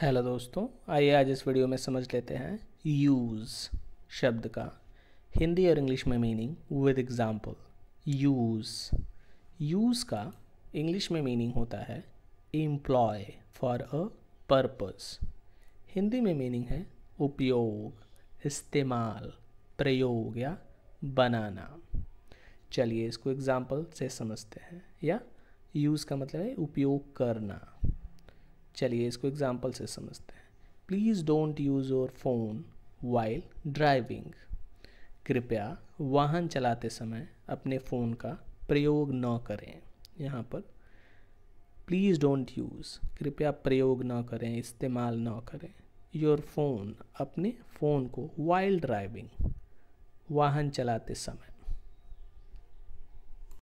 hello दोस्तों आइए आज इस वीडियो में समझ लेते हैं यूज़ शब्द का हिंदी और इंग्लिश में meaning with example use use का इंग्लिश में मीनिंग होता है employ for a purpose Hindi में मीनिंग है उपयोग इस्तेमाल प्रयोग या बनाना चलिए इसको एग्जांपल से समझते हैं या यूज़ का मतलब है उपयोग करना चलिए इसको एग्जाम्पल से समझते हैं please don't use your phone while driving कृपया वाहन चलाते समय अपने फ़ोन का प्रयोग न करें यहाँ पर प्लीज़ डोंट यूज़ कृपया प्रयोग न करें इस्तेमाल न करें योर फ़ोन अपने फ़ोन को वाइल ड्राइविंग वाहन चलाते समय